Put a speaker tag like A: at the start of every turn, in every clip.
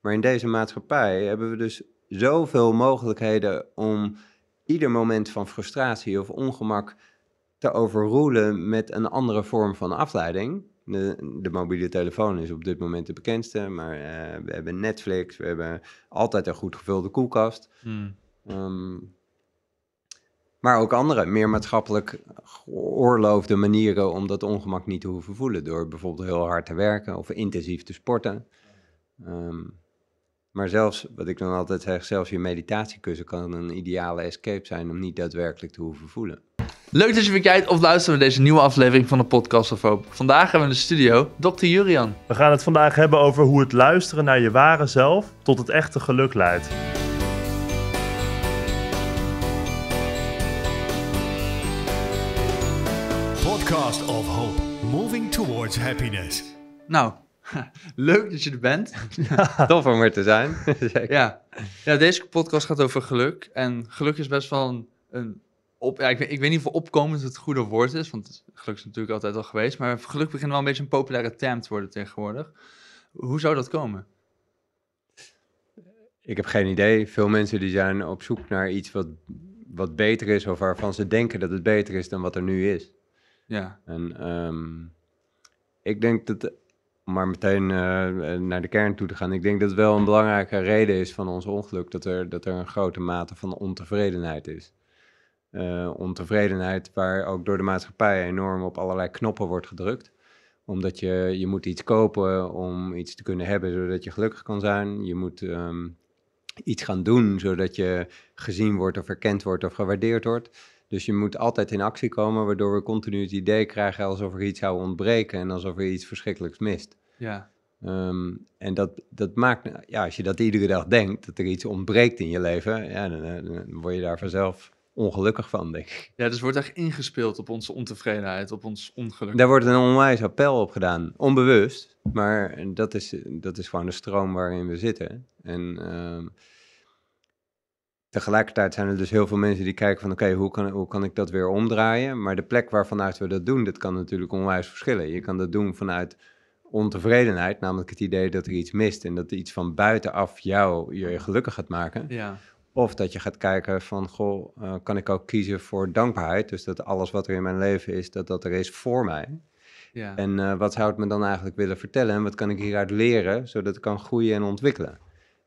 A: Maar in deze maatschappij hebben we dus zoveel mogelijkheden om ieder moment van frustratie of ongemak te overroelen met een andere vorm van afleiding. De, de, mobiele telefoon is op dit moment de bekendste, maar eh, we hebben Netflix, we hebben altijd een goed gevulde koelkast. Hmm. Ehm, maar ook andere, meer maatschappelijk geoorloofde manieren om dat ongemak niet te hoeven voelen. Door bijvoorbeeld heel hard te werken of intensief te sporten. Um, maar zelfs, wat ik dan altijd zeg, zelfs je meditatiekussen kan een ideale escape zijn om niet daadwerkelijk te hoeven voelen.
B: Leuk dat je weer kijkt of luistert naar deze nieuwe aflevering van de Podcast of Hope. Vandaag hebben we in de studio Dr. Jurian. We gaan het vandaag hebben over hoe het luisteren naar
C: je ware zelf tot het echte geluk leidt.
B: Podcast of Hope, moving towards happiness. Nou, Leuk dat je er bent. Top
A: Tof om er te zijn.
B: ja. ja, deze podcast gaat over geluk. En geluk is best wel een. op, ja, ik, weet, ik weet niet of opkomend het goede woord is, want geluk is natuurlijk altijd al geweest. Maar geluk begint wel een beetje een populaire term te worden tegenwoordig. Hoe zou dat komen?
A: Ik heb geen idee. Veel mensen die zijn op zoek naar iets wat, wat beter is, of waarvan ze denken dat het beter is dan wat er nu is. Ja. En ehm, ik denk dat maar meteen eh, naar de kern toe te gaan. Ik denk dat het wel een belangrijke reden is van ons ongeluk dat er, dat er een grote mate van ontevredenheid is. Eh, ontevredenheid waar ook door de maatschappij enorm op allerlei knoppen wordt gedrukt. Omdat je, je moet iets kopen om iets te kunnen hebben zodat je gelukkig kan zijn. Je moet ehm, iets gaan doen zodat je gezien wordt of erkend wordt of gewaardeerd wordt. Dus je moet altijd in actie komen, waardoor we continu het idee krijgen alsof er iets zou ontbreken en alsof er iets verschrikkelijks mist. Ja. Ehm, en dat, dat maakt, ja, als je dat iedere dag denkt, dat er iets ontbreekt in je leven, ja, dan, eh, dan word je daar vanzelf ongelukkig van, denk ik.
B: Ja, dus wordt echt ingespeeld op onze ontevredenheid, op ons ongeluk. Daar
A: wordt een onwijs appel op gedaan, onbewust. Maar dat is, dat is gewoon de stroom waarin we zitten. En ehm, tegelijkertijd zijn er dus heel veel mensen die kijken van... oké, hoe, kan, hoe kan ik dat weer omdraaien? Maar de plek waarvanuit we dat doen, dat kan natuurlijk onwijs verschillen. Je kan dat doen vanuit ontevredenheid, namelijk het idee dat er iets mist en dat er iets van buitenaf jou je gelukkig gaat maken. Ja. Of dat je gaat kijken van, goh, eh, kan ik ook kiezen voor dankbaarheid? Dus dat alles wat er in mijn leven is, dat dat er is voor mij. Ja. En eh, wat zou het me dan eigenlijk willen vertellen en wat kan ik hieruit leren, zodat ik kan groeien en ontwikkelen?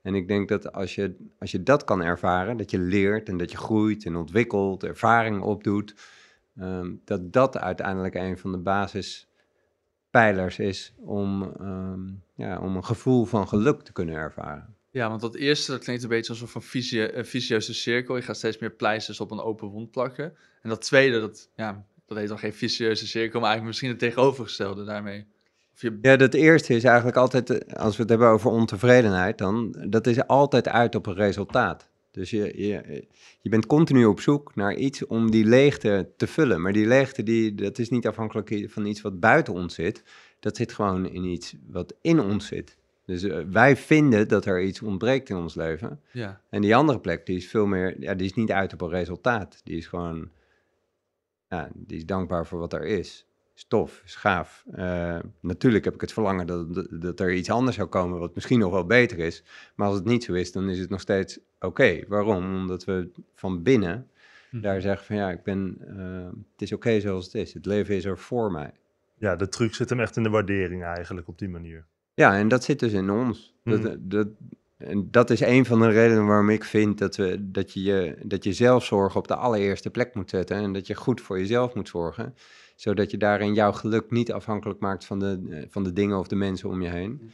A: En ik denk dat als je, als je dat kan ervaren, dat je leert en dat je groeit en ontwikkelt, ervaring opdoet, um, dat dat uiteindelijk een van de basis pijlers is om, ehm, ja, om een gevoel van geluk te kunnen ervaren.
B: Ja, want dat eerste dat klinkt een beetje alsof een, visie, cirkel. Je gaat steeds meer pleisters op een open wond plakken. En dat tweede, dat, ja, dat heet dan geen visieuze cirkel, maar eigenlijk misschien het tegenovergestelde daarmee.
A: Of je... Ja, dat eerste is eigenlijk altijd, eh, als we het hebben over ontevredenheid, dan dat is altijd uit op een resultaat. Dus je, je, je bent continu op zoek naar iets om die leegte te vullen. Maar die leegte, die, dat is niet afhankelijk van iets wat buiten ons zit. Dat zit gewoon in iets wat in ons zit. Dus eh, wij vinden dat er iets ontbreekt in ons leven. Ja. En die andere plek, die is veel meer, ja, die is niet uit op een resultaat. Die is gewoon, ja, die is dankbaar voor wat er is tof, is gaaf. Eh, natuurlijk heb ik het verlangen dat, dat er iets anders zou komen wat misschien nog wel beter is. Maar als het niet zo is, dan is het nog steeds oké. Waarom? Omdat we van binnen mhm. daar zeggen van ja, ik ben, eh, het is oké zoals het is. Het leven is er voor mij. Ja, de truc zit hem echt in de waardering eigenlijk op die manier. Ja, en dat zit dus in ons. Dat, mhm. dat, en dat is een van de redenen waarom ik vind dat, we, dat, je, dat je zelfzorg op de allereerste plek moet zetten. En dat je goed voor jezelf moet zorgen zodat je daarin jouw geluk niet afhankelijk maakt van de, eh, van de dingen of de mensen om je heen.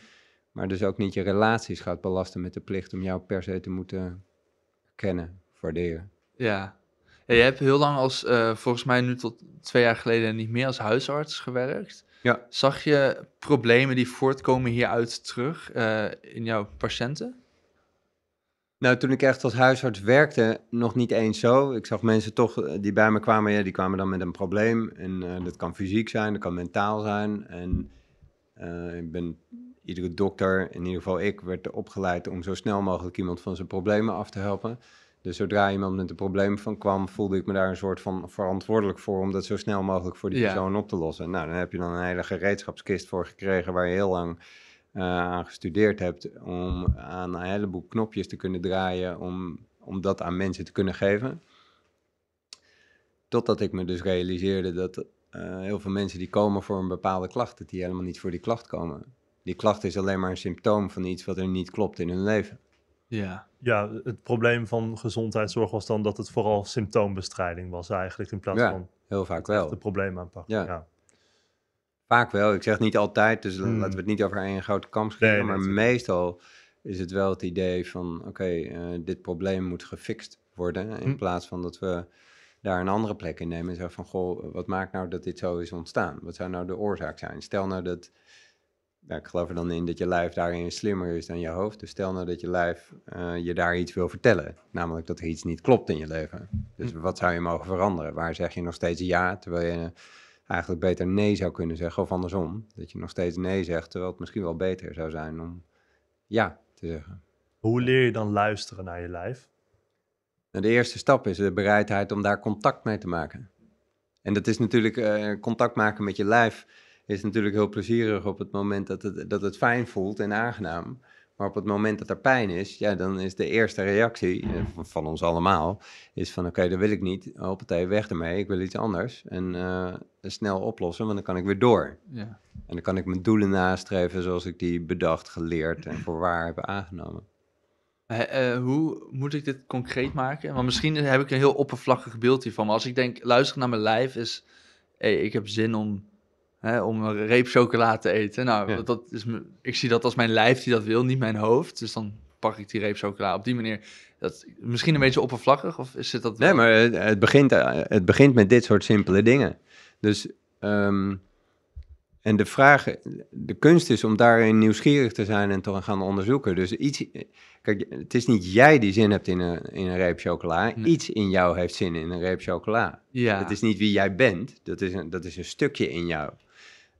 A: Maar dus ook niet je relaties gaat belasten met de plicht om jou per se te moeten kennen, waarderen.
B: Ja. en je hebt heel lang als, eh, volgens mij nu tot twee jaar geleden, niet meer als huisarts gewerkt. Ja. Zag je problemen die voortkomen hieruit terug eh, in jouw patiënten?
A: Nou, toen ik echt als huisarts werkte, nog niet eens zo. Ik zag mensen toch eh, die bij me kwamen, ja, die kwamen dan met een probleem. En eh, dat kan fysiek zijn, dat kan mentaal zijn. En eh, ik ben, iedere dokter, in ieder geval ik, werd opgeleid om zo snel mogelijk iemand van zijn problemen af te helpen. Dus zodra iemand met een probleem van kwam, voelde ik me daar een soort van verantwoordelijk voor om dat zo snel mogelijk voor die persoon op te lossen. Nou, dan heb je dan een hele gereedschapskist voor gekregen waar je heel lang eh, aan gestudeerd hebt, om aan een heleboel knopjes te kunnen draaien om, om dat aan mensen te kunnen geven. Totdat ik me dus realiseerde dat eh, heel veel mensen die komen voor een bepaalde klacht, dat die helemaal niet voor die klacht komen. Die klacht is alleen maar een symptoom van iets wat er niet klopt in hun leven. Ja. ja, het probleem van gezondheidszorg was dan dat het vooral
C: symptoombestrijding was eigenlijk in plaats ja, van heel vaak wel. het probleem aanpakken.
A: ja. Vaak wel. Ik zeg niet altijd, dus hmm. laten we het niet over één grote kamp schrijven. maar meestal is het wel het idee van, oké, eh, dit probleem moet gefixt worden. In hmm. plaats van dat we daar een andere plek in nemen en zeggen van, goh, wat maakt nou dat dit zo is ontstaan? Wat zou nou de oorzaak zijn? Stel nou dat, ja, ik geloof er dan in dat je lijf daarin slimmer is dan je hoofd. Dus stel nou dat je lijf eh, je daar iets wil vertellen. Namelijk dat er iets niet klopt in je leven. Dus hmm. wat zou je mogen veranderen? Waar zeg je nog steeds ja, terwijl je eigenlijk beter nee zou kunnen zeggen of andersom. Dat je nog steeds nee zegt, terwijl het misschien wel beter zou zijn om ja te zeggen. Hoe leer je dan luisteren naar je lijf? Nou, de eerste stap is de bereidheid om daar contact mee te maken. En dat is natuurlijk, eh, contact maken met je lijf is natuurlijk heel plezierig op het moment dat het, dat het fijn voelt en aangenaam. Maar op het moment dat er pijn is, ja, dan is de eerste reactie eh, mm. van ons allemaal, is van oké, dat wil ik niet, hoppatee, oh, weg ermee, ik wil iets anders. En eh, snel oplossen, want dan kan ik weer door. Ja. En dan kan ik mijn doelen nastreven zoals ik die bedacht, geleerd en voor waar heb aangenomen.
B: Eh, hoe moet ik dit concreet maken? Want
A: misschien heb ik een heel
B: oppervlakkig beeld hiervan. Maar als ik denk, luisteren naar mijn lijf is... Hey, ik heb zin om om een reep chocola te eten. Nou, dat, is, ik zie dat als mijn lijf die dat wil, niet mijn hoofd. Dus dan pak ik die reep chocola. Op die manier, dat, misschien een beetje oppervlakkig, of zit dat...
A: Nee, maar het, begint, eh, het begint met dit soort simpele dingen. Dus, ehm, en de vraag, de kunst is om daarin nieuwsgierig te zijn en te gaan onderzoeken. Dus iets, eh, kijk, het is niet jij die zin hebt in een, in een reep chocola. Iets in jou heeft zin in een reep chocola. Ja. Het is niet wie jij bent, dat is dat is een stukje in jou.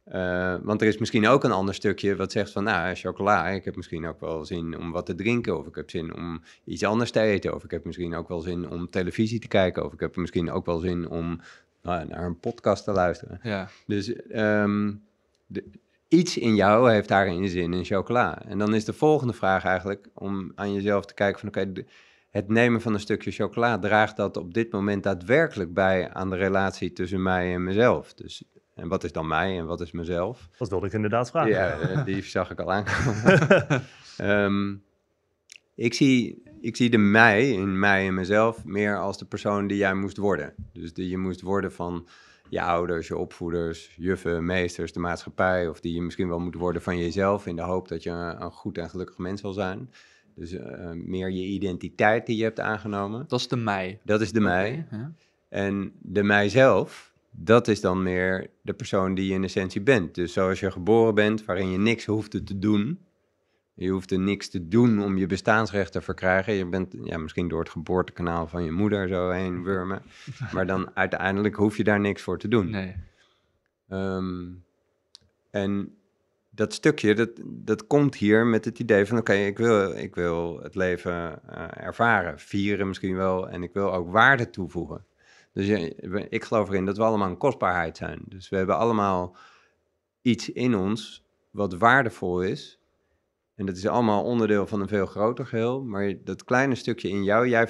A: Eh, want er is misschien ook een ander stukje wat zegt van, nou, chocola, ik heb misschien ook wel zin om wat te drinken, of ik heb zin om iets anders te eten, of ik heb misschien ook wel zin om televisie te kijken, of ik heb misschien ook wel zin om nou, naar een podcast te luisteren. Ja. Dus ehm, iets in jou heeft daarin zin in chocola. En dan is de volgende vraag eigenlijk om aan jezelf te kijken van, oké, het nemen van een stukje chocola draagt dat op dit moment daadwerkelijk bij aan de relatie tussen mij en mezelf. Dus en wat is dan mij en wat is mezelf? Dat wilde ik inderdaad vragen. Ja, eh, die zag ik al aankomen. Ehm, ik, zie, ik zie de mij in mij en mezelf meer als de persoon die jij moest worden. Dus die je moest worden van je ouders, je opvoeders, juffen, meesters, de maatschappij. Of die je misschien wel moet worden van jezelf in de hoop dat je een, goed en gelukkig mens zal zijn. Dus eh, meer je identiteit die je hebt aangenomen. Dat is de mij. Dat is de mij. Okay, En de mijzelf, dat is dan meer de persoon die je in essentie bent. Dus zoals je geboren bent, waarin je niks hoeft te doen. Je hoeft er niks te doen om je bestaansrecht te verkrijgen. Je bent ja, misschien door het geboortekanaal van je moeder zo heen wurmen. Maar dan uiteindelijk hoef je daar niks voor te doen. Nee. Ehm, en dat stukje, dat, dat komt hier met het idee van... oké, ik, wil, ik wil het leven eh, ervaren, vieren misschien wel... en ik wil ook waarde toevoegen. Dus ik geloof erin dat we allemaal een kostbaarheid zijn. Dus we hebben allemaal iets in ons wat waardevol is. En dat is allemaal onderdeel van een veel groter geheel. Maar dat kleine stukje in jou, jij,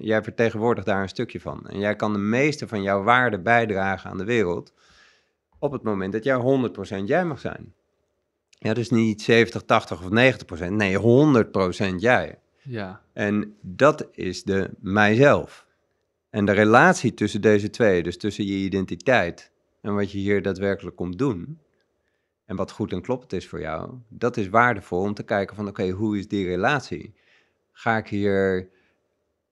A: jij vertegenwoordigt daar een stukje van. En jij kan de meeste van jouw waarde bijdragen aan de wereld. op het moment dat jij 100% jij mag zijn. Ja, dus niet 70, 80 of 90 Nee, 100 jij. Ja. En dat is de mijzelf. En de relatie tussen deze twee, dus tussen je identiteit en wat je hier daadwerkelijk komt doen, en wat goed en kloppend is voor jou, dat is waardevol om te kijken van oké, hoe is die relatie? Ga ik hier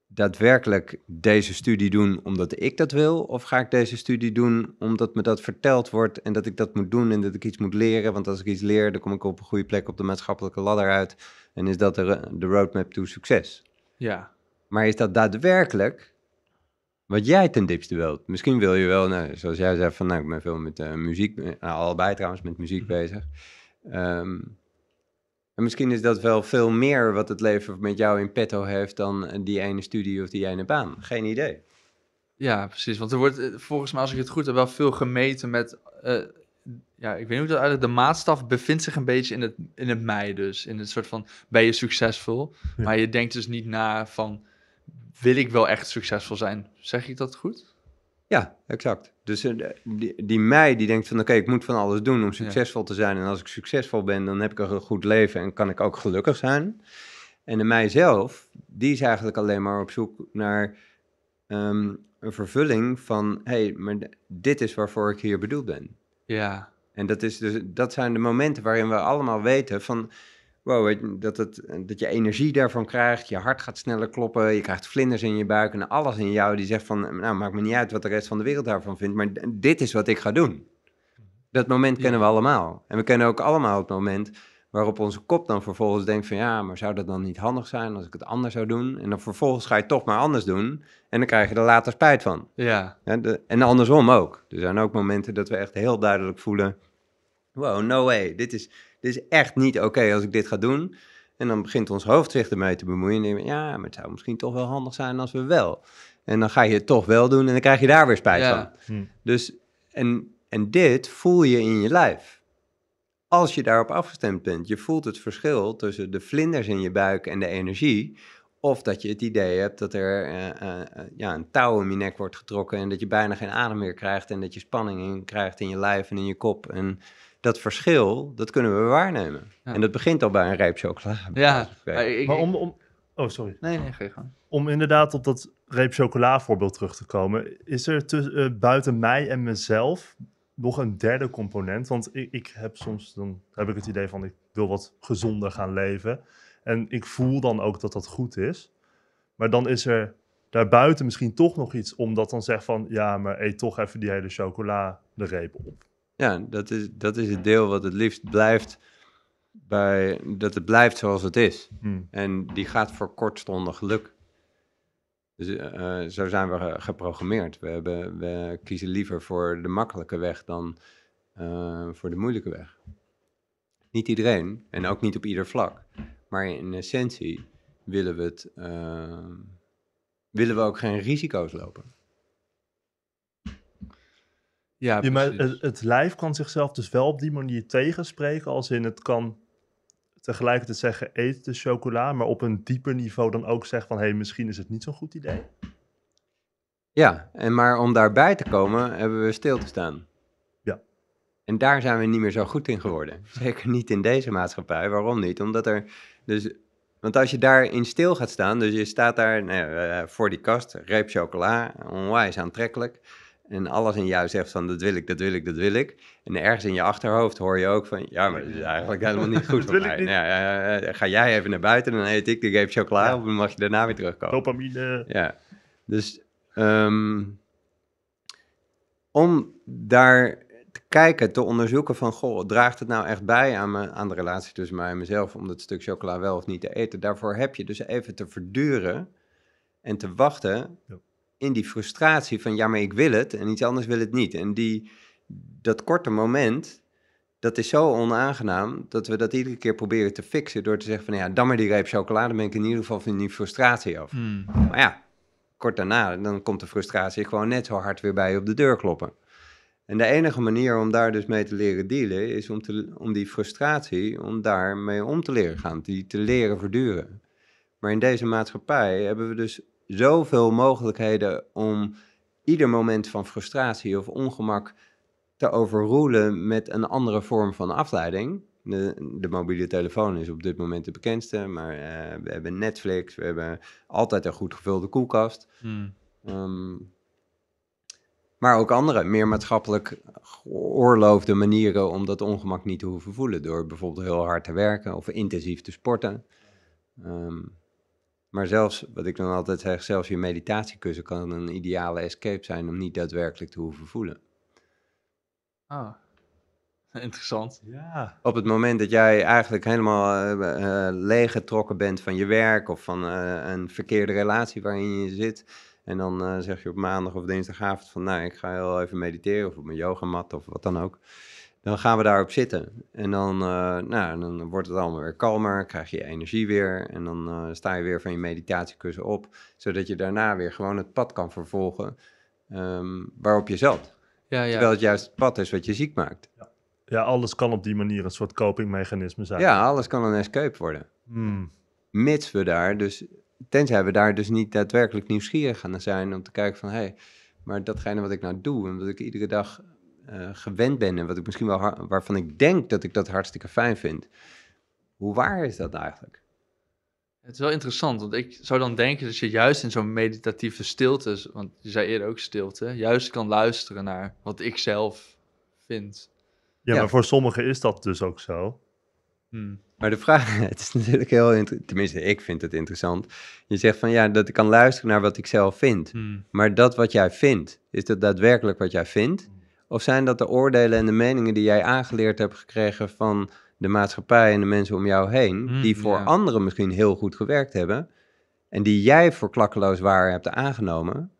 A: daadwerkelijk deze studie doen omdat ik dat wil? Of ga ik deze studie doen omdat me dat verteld wordt en dat ik dat moet doen en dat ik iets moet leren? Want als ik iets leer, dan kom ik op een goede plek op de maatschappelijke ladder uit. En is dat de, de roadmap to succes? Ja. Maar is dat daadwerkelijk wat jij ten diepste wilt. Misschien wil je wel, nou, zoals jij zei, van nou, ik ben veel met eh, muziek, eh, nou, allebei trouwens met muziek mhm. bezig. Ehm, en misschien is dat wel veel meer wat het leven met jou in petto heeft dan eh, die ene studie of die ene baan. Geen idee.
B: Ja, precies. Want er wordt volgens mij, als ik het goed heb, wel veel gemeten met. ja, ik weet niet hoe dat eigenlijk. De maatstaf bevindt zich een beetje in het, in het mij, dus. In het soort van: ben je succesvol? Maar je denkt dus niet na van wil ik wel echt succesvol zijn. Zeg ik dat goed?
A: Ja, exact. Dus eh, die, mij die denkt van oké, ik moet van alles doen om succesvol te zijn. En als ik succesvol ben, dan heb ik een goed leven en kan ik ook gelukkig zijn. En de mijzelf, die is eigenlijk alleen maar op zoek naar ehm, een vervulling van hé, hey, maar dit is waarvoor ik hier bedoeld ben. Ja. En dat, is dus, dat zijn de momenten waarin we allemaal weten van wow, dat, het, eh, dat je energie daarvan krijgt, je hart gaat sneller kloppen, je krijgt vlinders in je buik en alles in jou die zegt van, nou maakt me niet uit wat de rest van de wereld daarvan vindt, maar dit is wat ik ga doen. Dat moment kennen we allemaal. En we kennen ook allemaal het moment waarop onze kop dan vervolgens denkt van, ja, maar zou dat dan niet handig zijn als ik het anders zou doen? En dan vervolgens ga je toch maar anders doen en dan krijg je er later spijt van. Ja. En, en andersom ook. Er zijn ook momenten dat we echt heel duidelijk voelen, wow, no way, dit is dit is echt niet oké als ik dit ga doen. En dan begint ons hoofd zich ermee te bemoeien. En ja, maar het zou misschien toch wel handig zijn als we wel. En dan ga je het toch wel doen en dan krijg je daar weer spijt van. Hm. Dus, en, en dit voel je in je lijf. Als je daarop afgestemd bent, je voelt het verschil tussen de vlinders in je buik en de energie. Of dat je het idee hebt dat er eh, eh, eh, ja, een touw om je nek wordt getrokken en dat je bijna geen adem meer krijgt en dat je spanning in krijgt in je lijf en in je kop. En dat verschil, dat kunnen we waarnemen. En dat begint al bij een reep chocola.
B: Ja, maar, om, Oh, sorry. Nee, nee, je gang.
A: Om inderdaad op dat
C: reep chocola voorbeeld terug te komen. Is er tussen, eh, buiten mij en mezelf nog een derde component? Want ik, ik, heb soms, dan heb ik het idee van ik wil wat gezonder gaan leven. En ik voel dan ook dat dat goed is. Maar dan is er daarbuiten misschien toch nog iets om dat dan zegt van... ja, maar eet toch even die hele chocola de reep op.
A: Ja, dat is, dat is het deel wat het liefst blijft bij, dat het blijft zoals het is. Hmm. En die gaat voor kortstondig geluk. Dus, eh, eh, zo zijn we geprogrammeerd. We, hebben, we kiezen liever voor de makkelijke weg dan eh, voor de moeilijke weg. Niet iedereen en ook niet op ieder vlak. Maar in essentie willen we, het, willen we ook geen risico's lopen. Ja, ja maar
C: het, lijf kan zichzelf dus wel op die manier tegenspreken, als in het kan tegelijkertijd zeggen, eet de chocola, maar op een dieper niveau dan ook zeggen van, hé, hey, misschien is het niet zo'n goed idee.
A: Ja, en maar om daarbij te komen, hebben we stil te staan. Ja. En daar zijn we niet meer zo goed in geworden. Zeker niet in deze maatschappij. Waarom niet? Omdat er dus want als je daarin stil gaat staan, dus je staat daar nou eh, voor die kast, reep chocola, onwijs aantrekkelijk. En alles in jou zegt van dat wil ik, dat wil ik, dat wil ik. En ergens in je achterhoofd hoor je ook van ja, maar dat is eigenlijk helemaal niet goed voor mij. ga jij even naar buiten, dan eet ik ik geef chocola ja. op en mag je daarna weer terugkomen. Dopamine. Ja, dus ehm, om daar te kijken, te onderzoeken van goh, draagt het nou echt bij aan, me, aan de relatie tussen mij en mezelf om dat stuk chocola wel of niet te eten? Daarvoor heb je dus even te verduren en te wachten in die frustratie van ja, maar ik wil het en iets anders wil het niet. En die, dat korte moment, dat is zo onaangenaam dat we dat iedere keer proberen te fixen door te zeggen van ja, dan maar die reep chocolade, ben ik in ieder geval van die frustratie af. Hmm. Maar ja, kort daarna, dan komt de frustratie gewoon net zo hard weer bij op de deur kloppen. En de enige manier om daar dus mee te leren dealen is om, te, om die frustratie, om daarmee om te leren gaan, die te leren verduren. Maar in deze maatschappij hebben we dus zoveel mogelijkheden om ieder moment van frustratie of ongemak te overroelen met een andere vorm van afleiding. De, de, mobiele telefoon is op dit moment de bekendste, maar eh, we hebben Netflix, we hebben altijd een goed gevulde koelkast. Hmm. Ehm, maar ook andere, meer maatschappelijk geoorloofde manieren om dat ongemak niet te hoeven voelen. Door bijvoorbeeld heel hard te werken of intensief te sporten. Um, maar zelfs, wat ik dan altijd zeg, zelfs je meditatiekussen kan een ideale escape zijn om niet daadwerkelijk te hoeven voelen.
B: Ah, interessant. Ja.
A: Op het moment dat jij eigenlijk helemaal uh, leeggetrokken bent van je werk of van een verkeerde relatie waarin je zit. En dan zeg je op maandag of dinsdagavond van, nou, ik ga heel even mediteren of op mijn yogamat of wat dan ook dan gaan we daarop zitten. En dan, eh, nou, dan wordt het allemaal weer kalmer, krijg je energie weer. En dan eh, sta je weer van je meditatiekussen op, zodat je daarna weer gewoon het pad kan vervolgen ehm, waarop je zat. Ja, ja. Terwijl het juist het pad is wat je ziek maakt. Ja.
C: ja alles kan op die manier een soort copingmechanisme zijn. Ja,
A: alles kan een escape worden. Hmm. Mits we daar dus, tenzij we daar dus niet daadwerkelijk nieuwsgierig gaan zijn om te kijken van, hé, hey, maar datgene wat ik nou doe en wat ik iedere dag eh, gewend ben en wat ik misschien wel waarvan ik denk dat ik dat hartstikke fijn vind. Hoe waar is dat eigenlijk?
B: Het is wel interessant, want ik zou dan denken dat je juist in zo'n meditatieve stilte, want je zei eerder ook stilte, juist kan luisteren naar wat ik zelf vind. Ja, maar
A: voor sommigen is dat dus ook zo. Hmm. Maar de vraag, het is natuurlijk heel tenminste ik vind het interessant. Je zegt van ja, dat ik kan luisteren naar wat ik zelf vind. Hmm. Maar dat wat jij vindt, is dat daadwerkelijk wat jij vindt? Hmm. Of zijn dat de oordelen en de meningen die jij aangeleerd hebt gekregen van de maatschappij en de mensen om jou heen, mm, die voor anderen misschien heel goed gewerkt hebben en die jij voor klakkeloos waar hebt aangenomen,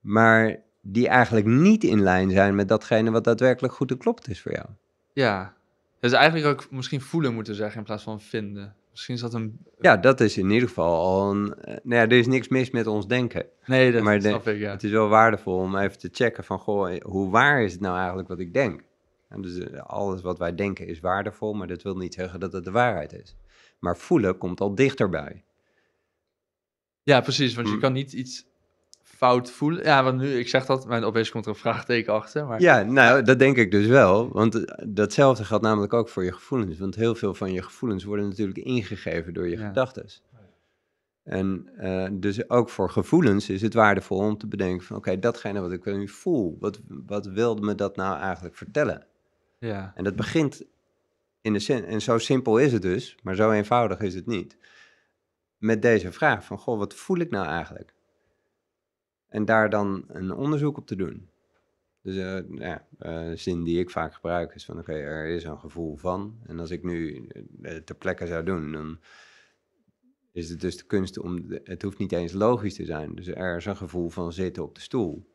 A: maar die eigenlijk niet in lijn zijn met datgene wat daadwerkelijk goed en klopt is voor jou?
B: Ja, dus eigenlijk ook misschien voelen moeten zeggen in plaats van vinden. Misschien is dat een...
A: Ja, dat is in ieder geval al een... Eh, nou ja, er is niks mis met ons denken. Nee, dat maar snap ik, ja. het is wel waardevol om even te checken van... Goh, hoe waar is het nou eigenlijk wat ik denk? En dus eh, alles wat wij denken is waardevol, maar dat wil niet zeggen dat het de waarheid is. Maar voelen komt al dichterbij.
B: Ja, precies, want je hm. kan niet iets
A: fout voelen. Ja,
B: want nu, ik zeg dat, mijn opeens komt er een vraagteken achter. Maar... Ja,
A: nou, dat denk ik dus wel. Want eh, datzelfde geldt namelijk ook voor je gevoelens. Want heel veel van je gevoelens worden natuurlijk ingegeven door je ja. gedachten. En eh, dus ook voor gevoelens is het waardevol om te bedenken van... oké, datgene wat ik nu voel, wat, wat wilde me dat nou eigenlijk vertellen? Ja. En dat begint in de zin... en zo simpel is het dus, maar zo eenvoudig is het niet... met deze vraag van, goh, wat voel ik nou eigenlijk? En daar dan een onderzoek op te doen. Dus uh, ja, eh, zin die ik vaak gebruik is van oké, er is een gevoel van. En als ik nu eh, ter plekke zou doen, dan is het dus de kunst om, het hoeft niet eens logisch te zijn. Dus er is een gevoel van zitten op de stoel.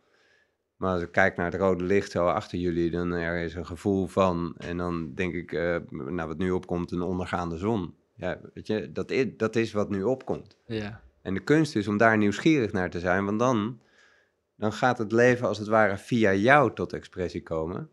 A: Maar als ik kijk naar het rode licht zo achter jullie, dan er is een gevoel van. En dan denk ik, nou wat nu opkomt, een ondergaande zon. Ja, weet je, dat is, dat is wat nu opkomt. Ja. En de kunst is om daar nieuwsgierig naar te zijn, want dan dan gaat het leven als het ware via jou tot expressie komen.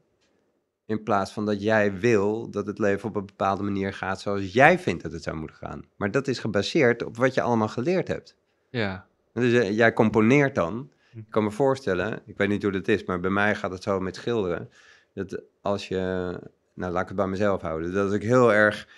A: In plaats van dat jij wil dat het leven op een bepaalde manier gaat zoals jij vindt dat het zou moeten gaan. Maar dat is gebaseerd op wat je allemaal geleerd hebt. Ja. Dus eh, jij componeert dan. Hm. Ik kan me voorstellen, ik weet niet hoe dat is, maar bij mij gaat het zo met schilderen. Dat als je, nou laat ik het bij mezelf houden, dat als ik heel erg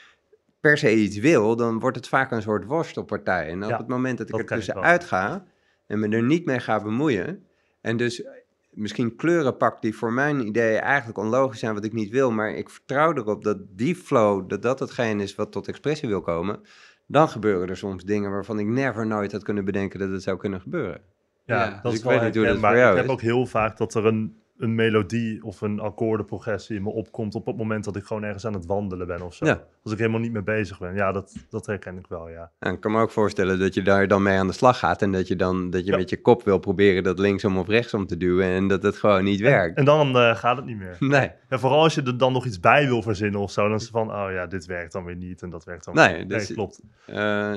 A: per se iets wil, dan wordt het vaak een soort worstelpartij. En op het moment dat ik er tussenuit ga en me er niet mee ga bemoeien, en dus eh, misschien kleuren pak die voor mijn ideeën eigenlijk onlogisch zijn, wat ik niet wil, maar ik vertrouw erop dat die flow, dat dat hetgeen is wat tot expressie wil komen, dan gebeuren er soms dingen waarvan ik never nooit had kunnen bedenken dat het zou kunnen gebeuren. Ja, dat dus is ik wel weet niet hoe voor jou Ik heb ook
C: heel vaak dat er een een melodie of een akkoordenprogressie in me opkomt op het moment dat ik gewoon ergens aan het wandelen ben of zo. Ja. Als ik helemaal niet mee bezig ben. Ja, dat, dat herken ik wel, ja.
A: En ik kan me ook voorstellen dat je daar dan mee aan de slag gaat en dat je dan dat je met je kop wil proberen dat linksom of rechtsom te doen en dat het gewoon niet werkt. En,
C: dan eh, gaat het niet meer. Nee. En vooral als je er dan nog iets bij wil verzinnen of zo, dan is van, oh ja, dit werkt dan weer niet en dat werkt dan nee, weer. Dus, nee, klopt.
A: Eh,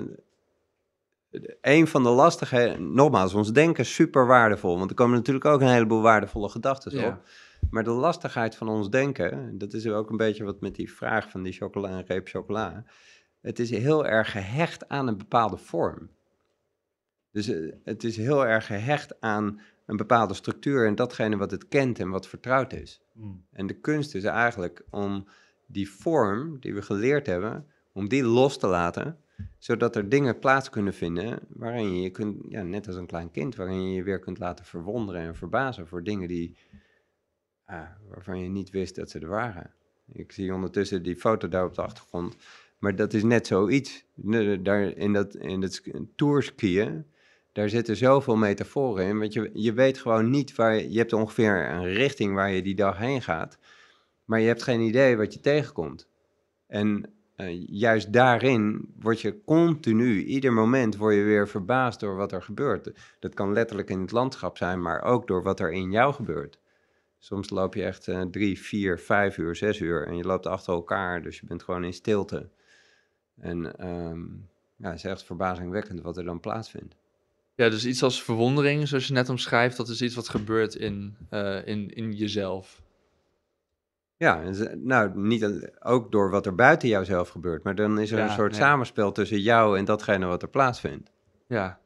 A: een van de lastigheden, nogmaals, ons denken is super waardevol, want er komen natuurlijk ook een heleboel waardevolle gedachten op. Maar de lastigheid van ons denken, dat is ook een beetje wat met die vraag van die chocola en reep chocola. Het is heel erg gehecht aan een bepaalde vorm. Dus eh, het is heel erg gehecht aan een bepaalde structuur en datgene wat het kent en wat vertrouwd is. Hmm. En de kunst is eigenlijk om die vorm die we geleerd hebben, om die los te laten zodat er dingen plaats kunnen vinden waarin je je kunt, ja, net als een klein kind, waarin je je weer kunt laten verwonderen en verbazen voor dingen die, waarvan je niet wist dat ze er waren. Ik zie ondertussen die foto daar op de achtergrond. Maar dat is net zoiets. Daar in dat, in dat tourskiën, daar zitten zoveel metaforen in. Want je, je weet gewoon niet waar je, je hebt ongeveer een richting waar je die dag heen gaat. Maar je hebt geen idee wat je tegenkomt. En eh, juist daarin word je continu, ieder moment word je weer verbaasd door wat er gebeurt. Dat kan letterlijk in het landschap zijn, maar ook door wat er in jou gebeurt. Soms loop je echt eh, drie, vier, vijf uur, zes uur en je loopt achter elkaar, dus je bent gewoon in stilte. En ehm, ja, het is echt verbazingwekkend wat er dan plaatsvindt. Ja, dus iets als verwondering, zoals je net omschrijft, dat is iets wat
B: gebeurt in, eh, in, in jezelf.
A: Ja, nou, niet, ook door wat er buiten jouzelf gebeurt, maar dan is er een soort samenspel tussen jou en datgene wat er plaatsvindt. Ja.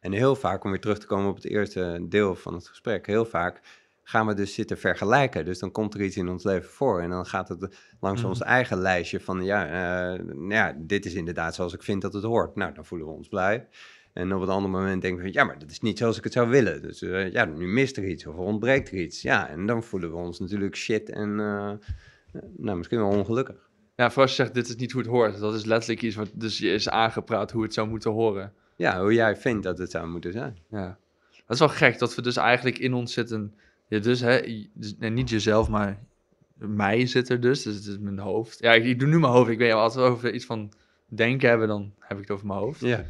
A: En heel vaak, om weer terug te komen op het eerste deel van het gesprek, heel vaak gaan we dus zitten vergelijken. Dus dan komt er iets in ons leven voor en dan gaat het langs mhm. ons eigen lijstje van, ja, eh, nou ja, dit is inderdaad zoals ik vind dat het hoort. Nou, dan voelen we ons blij. En op het ander moment denk ik van, ja, maar dat is niet zoals ik het zou willen. Dus eh, ja, nu mist er iets of ontbreekt er iets. Ja, en dan voelen we ons natuurlijk shit en eh, eh, nou, misschien wel ongelukkig. Ja, voor als je zegt, dit is niet hoe het hoort. Dat is letterlijk iets wat dus je is aangepraat hoe het zou moeten horen. Ja, hoe jij vindt dat het zou moeten zijn.
B: Ja, dat is wel gek dat we dus eigenlijk in ons zitten. Ja, dus hè, dus, niet jezelf, maar mij zit er dus. Dus het is mijn hoofd. Ja, ik, doe nu mijn hoofd. Ik weet we over iets van denken hebben, dan heb ik het over mijn hoofd. Ja.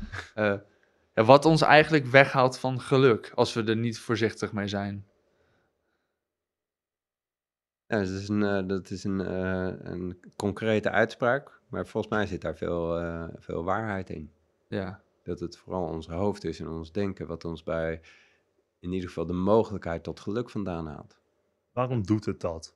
B: Ja, wat ons eigenlijk weghaalt van geluk als we er niet voorzichtig mee zijn.
A: Ja, dat is, een, eh, dat is een, eh, een concrete uitspraak, maar volgens mij zit daar veel, eh, veel waarheid in. Ja. Dat het vooral onze hoofd is en ons denken wat ons bij in ieder geval de mogelijkheid tot geluk vandaan haalt.
C: Waarom doet het dat?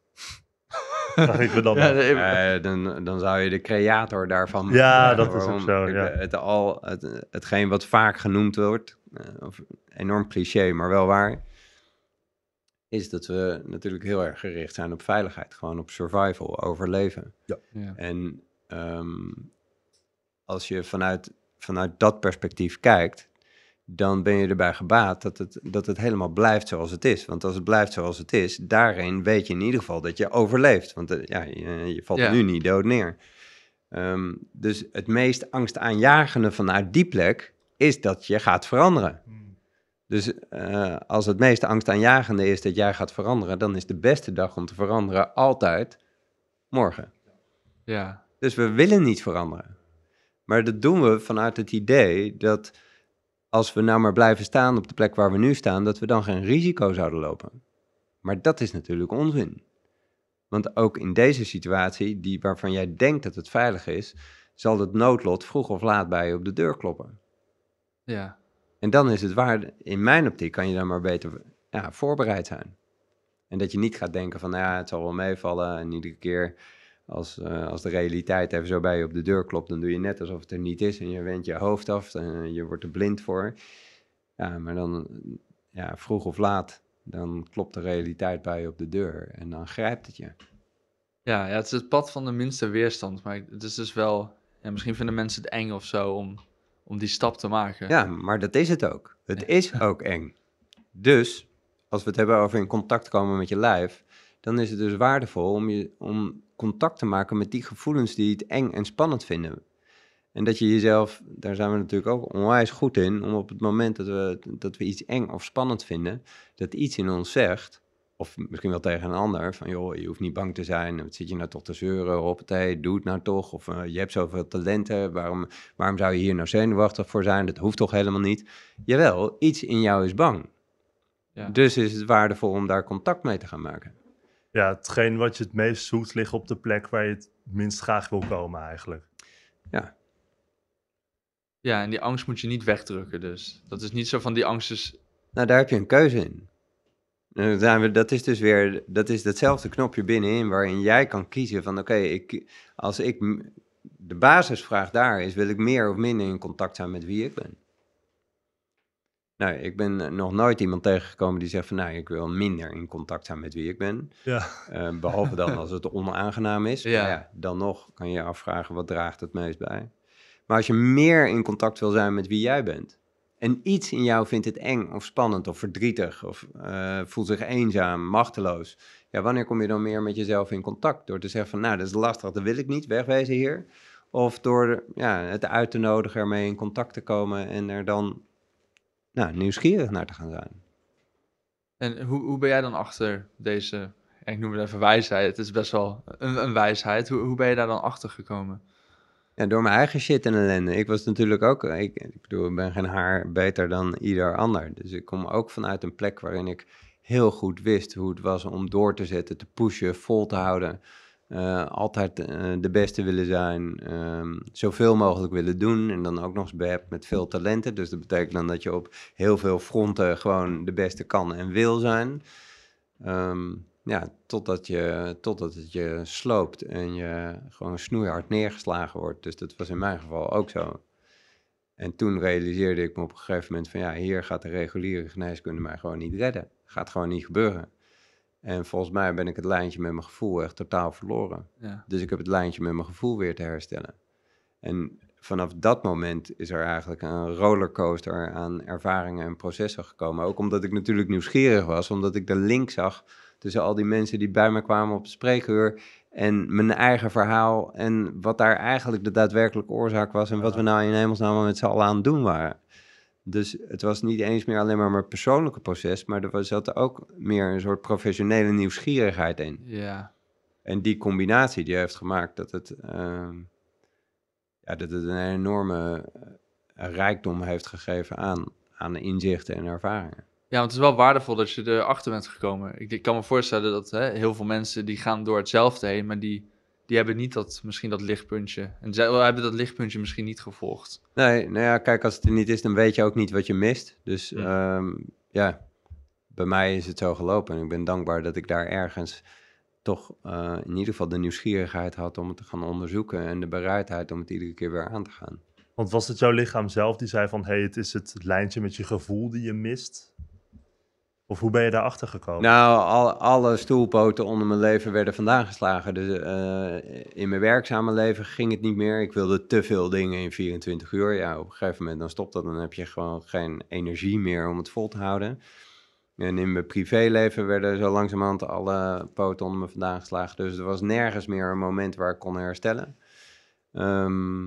C: dan. Eh,
A: dan, dan zou je de creator daarvan... Ja, dat is ook zo, ja. Het, al, het, hetgeen wat vaak genoemd wordt, eh, of enorm cliché, maar wel waar, is dat we natuurlijk heel erg gericht zijn op veiligheid. Gewoon op survival, overleven. Ja. ja. En ehm, als je vanuit, vanuit dat perspectief kijkt, dan ben je erbij gebaat dat het, dat het helemaal blijft zoals het is. Want als het blijft zoals het is, daarin weet je in ieder geval dat je overleeft. Want eh, ja, je, valt nu niet dood neer. Ehm, dus het meest angstaanjagende vanuit die plek is dat je gaat veranderen. Hmm. Dus eh, als het meest angstaanjagende is dat jij gaat veranderen, dan is de beste dag om te veranderen altijd morgen. Ja. Dus we willen niet veranderen. Maar dat doen we vanuit het idee dat als we nou maar blijven staan op de plek waar we nu staan, dat we dan geen risico zouden lopen. Maar dat is natuurlijk onzin. Want ook in deze situatie, die waarvan jij denkt dat het veilig is, zal het noodlot vroeg of laat bij je op de deur kloppen. Ja. En dan is het waar, in mijn optiek kan je dan maar beter ja, voorbereid zijn. En dat je niet gaat denken van, nou ja, het zal wel meevallen en iedere keer als, eh, als de realiteit even zo bij je op de deur klopt, dan doe je net alsof het er niet is en je wendt je hoofd af en eh, je wordt er blind voor. maar dan, ja, vroeg of laat, dan klopt de realiteit bij je op de deur en dan grijpt het je. Ja, ja het is het
B: pad van de minste weerstand, maar het is dus wel, ja, misschien vinden mensen het eng of zo om, om die stap te maken. Ja,
A: maar dat is het ook. Het is ook eng. Dus als we het hebben over in contact komen met je lijf, dan is het dus waardevol om, je, om contact te maken met die gevoelens die het eng en spannend vinden. En dat je jezelf, daar zijn we natuurlijk ook onwijs goed in, om op het moment dat we, dat we iets eng of spannend vinden, dat iets in ons zegt, of misschien wel tegen een ander, van joh, je hoeft niet bang te zijn, wat zit je nou toch te zeuren, hoppatee, doe het nou toch, of eh, je hebt zoveel talenten, waarom, waarom zou je hier nou zenuwachtig voor zijn, dat hoeft toch helemaal niet. Jawel, iets in jou is bang. Ja. Dus is het waardevol om daar contact mee te gaan maken ja, hetgeen wat je het meest zoekt ligt op de plek
B: waar je het minst graag wil komen eigenlijk. Ja. Ja, en die angst moet je niet wegdrukken dus.
A: Dat is niet zo van die angst Nou, daar heb je een keuze in. Dat is dus weer, dat is datzelfde knopje binnenin waarin jij kan kiezen van oké, ik, als ik, de basisvraag daar is, wil ik meer of minder in contact zijn met wie ik ben? Nou, ik ben eh, nog nooit iemand tegengekomen die zegt van nou, ik wil minder in contact zijn met wie ik ben. Ja. Eh, behalve dan als het onaangenaam is. Ja. ja. dan nog kan je je afvragen wat draagt het meest bij. Maar als je meer in contact wil zijn met wie jij bent. En iets in jou vindt het eng of spannend of verdrietig of eh, voelt zich eenzaam, machteloos. Ja, wanneer kom je dan meer met jezelf in contact? Door te zeggen van nou, dat is lastig, dat wil ik niet, wegwezen hier. Of door ja, het uit te nodigen, ermee in contact te komen en er dan nou, nieuwsgierig naar te gaan zijn.
B: En hoe, hoe ben jij dan achter deze, ik noem het even wijsheid, het is best wel een, een wijsheid. Hoe, hoe ben je daar dan achter gekomen?
A: Ja, door mijn eigen shit en ellende. Ik was natuurlijk ook, ik, ik bedoel, ik ben geen haar beter dan ieder ander. Dus ik kom ook vanuit een plek waarin ik heel goed wist hoe het was om door te zetten, te pushen, vol te houden. Eh, altijd eh, de beste willen zijn, ehm, zoveel mogelijk willen doen en dan ook nog eens met veel talenten. Dus dat betekent dan dat je op heel veel fronten gewoon de beste kan en wil zijn. Ehm, ja, totdat, je, totdat het je sloopt en je gewoon snoeihard neergeslagen wordt. Dus dat was in mijn geval ook zo. En toen realiseerde ik me op een gegeven moment van ja, hier gaat de reguliere geneeskunde mij gewoon niet redden. Gaat gewoon niet gebeuren. En volgens mij ben ik het lijntje met mijn gevoel echt totaal verloren. Dus ik heb het lijntje met mijn gevoel weer te herstellen. En vanaf dat moment is er eigenlijk een rollercoaster aan ervaringen en processen gekomen. Ook omdat ik natuurlijk nieuwsgierig was, omdat ik de link zag tussen al die mensen die bij me kwamen op de spreekuur en mijn eigen verhaal en wat daar eigenlijk de daadwerkelijke oorzaak was en wat we nou in hemelsnaam met z'n allen aan het doen waren. Dus het was niet eens meer alleen maar mijn persoonlijke proces, maar er zat ook meer een soort professionele nieuwsgierigheid in. Ja. En die combinatie die heeft gemaakt dat het, ehm, ja, dat het een enorme eh, rijkdom heeft gegeven aan, aan inzichten en ervaringen.
B: Ja, want het is wel waardevol dat je erachter bent gekomen. Ik, ik kan me voorstellen dat hè, heel veel mensen die gaan door hetzelfde heen, maar die die hebben niet dat, misschien dat lichtpuntje. En zij hebben dat lichtpuntje misschien niet gevolgd.
A: Nee, nou ja, kijk, als het er niet is, dan weet je ook niet wat je mist. Dus ja, ehm, ja. bij mij is het zo gelopen. En ik ben dankbaar dat ik daar ergens toch eh, in ieder geval de nieuwsgierigheid had om het te gaan onderzoeken. En de bereidheid om het iedere keer weer aan te gaan. Want was het jouw lichaam zelf
C: die zei van, hé, hey, het is het lijntje met je gevoel die je mist? Of hoe ben je daarachter gekomen? Nou,
A: al, alle stoelpoten onder mijn leven werden vandaag geslagen. Dus eh, in mijn werkzame leven ging het niet meer. Ik wilde te veel dingen in 24 uur. Ja, op een gegeven moment dan stopt dat. Dan heb je gewoon geen energie meer om het vol te houden. En in mijn privéleven werden zo langzamerhand alle poten onder me vandaan geslagen. Dus er was nergens meer een moment waar ik kon herstellen. Ehm,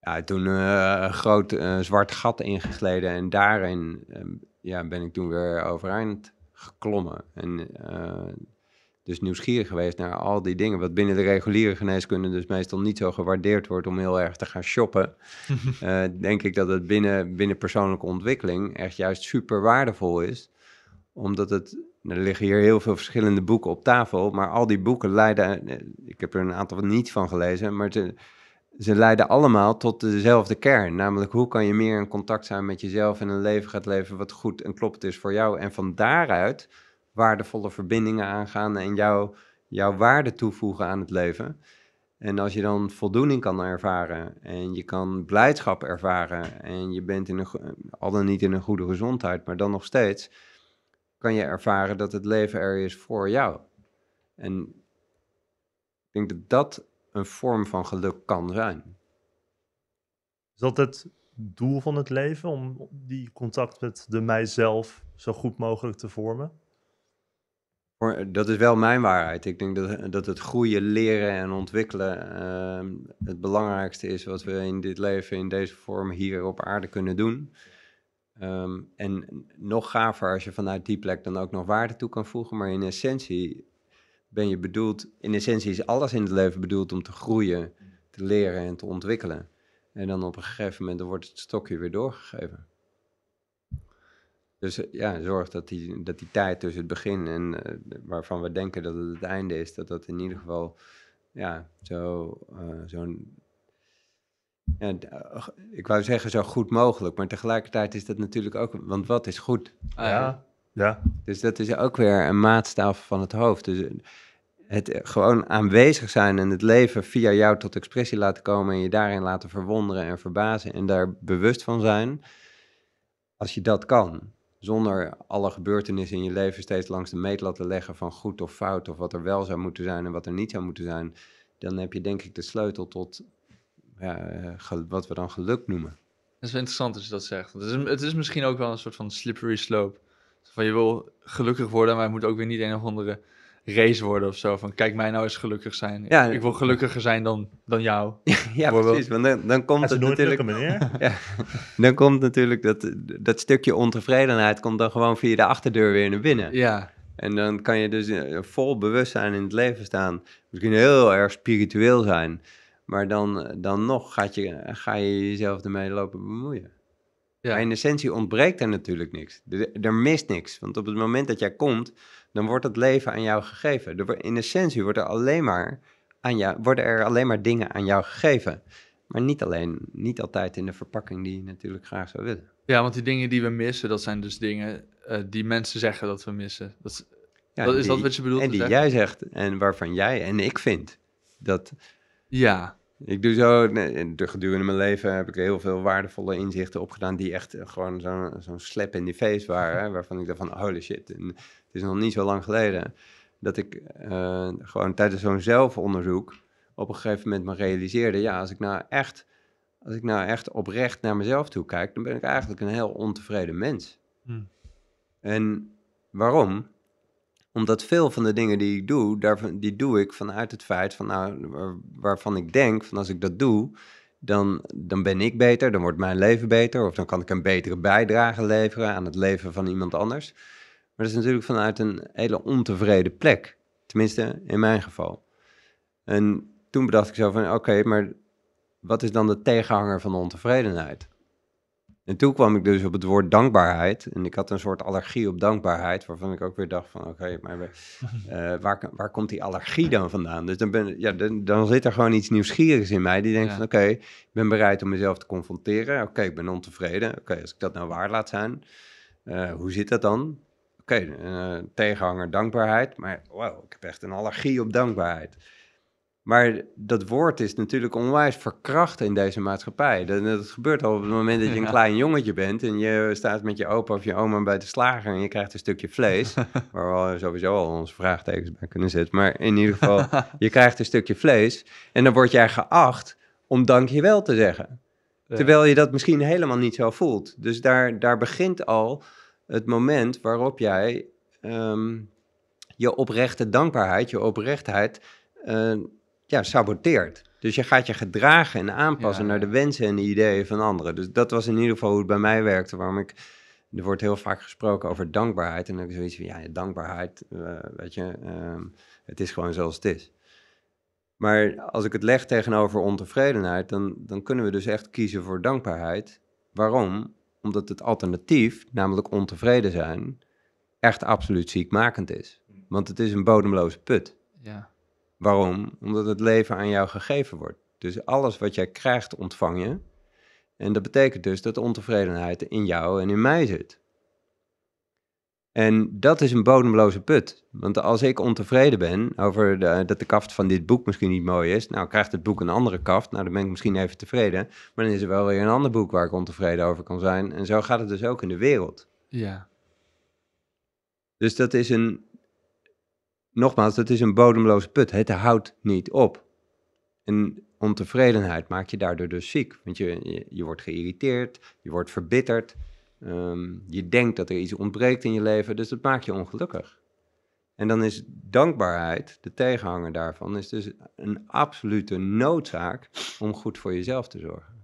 A: ja, toen eh, een groot eh, zwart gat ingegleden en daarin ehm, ja, ben ik toen weer overeind geklommen. En eh, dus nieuwsgierig geweest naar al die dingen. Wat binnen de reguliere geneeskunde dus meestal niet zo gewaardeerd wordt om heel erg te gaan shoppen. Eh, denk ik dat het binnen, binnen persoonlijke ontwikkeling echt juist super waardevol is. Omdat het. Er liggen hier heel veel verschillende boeken op tafel. Maar al die boeken leiden. Eh, ik heb er een aantal niet van gelezen. Maar het, ze leiden allemaal tot dezelfde kern. Namelijk, hoe kan je meer in contact zijn met jezelf en een leven gaat leven wat goed en klopt is voor jou. En van daaruit waardevolle verbindingen aangaan en jou, jouw waarde toevoegen aan het leven. En als je dan voldoening kan ervaren en je kan blijdschap ervaren en je bent in een, al dan niet in een goede gezondheid, maar dan nog steeds, kan je ervaren dat het leven er is voor jou. En ik denk dat dat een vorm van geluk kan zijn. Is dat
C: het doel van het leven om die contact met de mijzelf zo goed mogelijk te vormen?
A: Dat is wel mijn waarheid. Ik denk dat, dat het groeien, leren en ontwikkelen ehm, het belangrijkste is wat we in dit leven, in deze vorm hier op aarde kunnen doen. Ehm, en nog gaver als je vanuit die plek dan ook nog waarde toe kan voegen. Maar in essentie ben je bedoeld, in essentie is alles in het leven bedoeld om te groeien, te leren en te ontwikkelen. En dan op een gegeven moment wordt het stokje weer doorgegeven. Dus eh, ja, zorg dat die, dat die tijd tussen het begin en eh, waarvan we denken dat het het einde is, dat dat in ieder geval ja, zo, eh, zo'n. Ja, ik wou zeggen zo goed mogelijk, maar tegelijkertijd is dat natuurlijk ook. Want wat is goed? ja. ja. Dus dat is ook weer een maatstaf van het hoofd. Dus het gewoon aanwezig zijn en het leven via jou tot expressie laten komen en je daarin laten verwonderen en verbazen en daar bewust van zijn, als je dat kan, zonder alle gebeurtenissen in je leven steeds langs de meet laten leggen van goed of fout of wat er wel zou moeten zijn en wat er niet zou moeten zijn, dan heb je denk ik de sleutel tot ja, eh, wat we dan geluk noemen.
B: Dat is wel interessant als je dat zegt. Het is, het is misschien ook wel een soort van slippery slope. Van je wil gelukkig worden, maar het moet ook weer niet een of andere race worden of zo. Van kijk mij nou eens gelukkig zijn. Ja, ik wil gelukkiger zijn dan, dan jou.
A: ja, precies. Want dan, dan komt het natuurlijk... Lukken, ja, dan komt natuurlijk dat, dat stukje ontevredenheid... komt dan gewoon via de achterdeur weer naar binnen. Ja. En dan kan je dus eh, vol bewustzijn in het leven staan. Misschien heel erg spiritueel zijn. Maar dan, dan nog gaat je, ga je jezelf ermee lopen bemoeien. Ja. Maar in essentie ontbreekt er natuurlijk niks. er mist niks. Want op het moment dat jij komt dan wordt het leven aan jou gegeven. In essentie wordt er alleen maar aan jou, worden er alleen maar dingen aan jou gegeven. Maar niet alleen, niet altijd in de verpakking die je natuurlijk graag zou willen.
B: Ja, want die dingen die we missen, dat zijn dus dingen eh, die mensen zeggen dat we missen. Dat, is, dat, is wat je bedoelt? En die jij
A: zegt en waarvan jij en ik vind dat. Ja. Ik doe zo, de gedurende mijn leven heb ik heel veel waardevolle inzichten opgedaan die echt gewoon zo'n zo slap in die face waren. Waarvan ik dacht van, holy shit, en is nog niet zo lang geleden, dat ik eh, gewoon tijdens zo'n zelfonderzoek op een gegeven moment me realiseerde, ja, als ik nou echt, als ik nou echt oprecht naar mezelf toe kijk, dan ben ik eigenlijk een heel ontevreden mens. Hmm. En waarom? Omdat veel van de dingen die ik doe, daarvan, die doe ik vanuit het feit van, nou, waarvan ik denk van als ik dat doe, dan, dan ben ik beter, dan wordt mijn leven beter, of dan kan ik een betere bijdrage leveren aan het leven van iemand anders. Maar dat is natuurlijk vanuit een hele ontevreden plek. Tenminste, in mijn geval. En toen bedacht ik zo van, oké, maar wat is dan de tegenhanger van de ontevredenheid? En toen kwam ik dus op het woord dankbaarheid. En ik had een soort allergie op dankbaarheid, waarvan ik ook weer dacht van, oké, maar eh, waar, waar komt die allergie dan vandaan? Dus dan, ben, ja, dan, dan zit er gewoon iets nieuwsgierigs in mij, die denkt van, oké, ik ben bereid om mezelf te confronteren. Oké, ik ben ontevreden. Oké, als ik dat nou waar laat zijn, eh, hoe zit dat dan? oké, eh, tegenhanger dankbaarheid, maar wow, ik heb echt een allergie op dankbaarheid. Maar dat woord is natuurlijk onwijs verkracht in deze maatschappij. Dat, gebeurt al op het moment dat je een klein jongetje bent en je staat met je opa of je oma bij de slager en je krijgt een stukje vlees, waar we sowieso al onze vraagtekens bij kunnen zetten. Maar in ieder geval, je krijgt een stukje vlees en dan word jij geacht om dankjewel te zeggen. Terwijl je dat misschien helemaal niet zo voelt. Dus daar, daar begint al het moment waarop jij ehm, je oprechte dankbaarheid, je oprechtheid, eh, ja, saboteert. Dus je gaat je gedragen en aanpassen naar de wensen en ideeën van anderen. Dus dat was in ieder geval hoe het bij mij werkte, waarom ik... Er wordt heel vaak gesproken over dankbaarheid. En dan heb ik zoiets van, ja, dankbaarheid, eh, weet je, ehm, het is gewoon zoals het is. Maar als ik het leg tegenover ontevredenheid, dan, dan kunnen we dus echt kiezen voor dankbaarheid. Waarom? Omdat het alternatief, namelijk ontevreden zijn, echt absoluut ziekmakend is. Want het is een bodemloze put. Ja. Waarom? Omdat het leven aan jou gegeven wordt. Dus alles wat jij krijgt, ontvang je. En dat betekent dus dat ontevredenheid in jou en in mij zit. En dat is een bodemloze put. Want als ik ontevreden ben over de, dat de kaft van dit boek misschien niet mooi is, nou krijgt het boek een andere kaft, nou dan ben ik misschien even tevreden, maar dan is er wel weer een ander boek waar ik ontevreden over kan zijn. En zo gaat het dus ook in de wereld. Ja. Dus dat is een, nogmaals, dat is een bodemloze put. Het houdt niet op. En ontevredenheid maakt je daardoor dus ziek, want je, je, je wordt geïrriteerd, je wordt verbitterd. Ehm, je denkt dat er iets ontbreekt in je leven, dus dat maakt je ongelukkig. En dan is dankbaarheid, de tegenhanger daarvan, is dus een absolute noodzaak om goed voor jezelf te zorgen.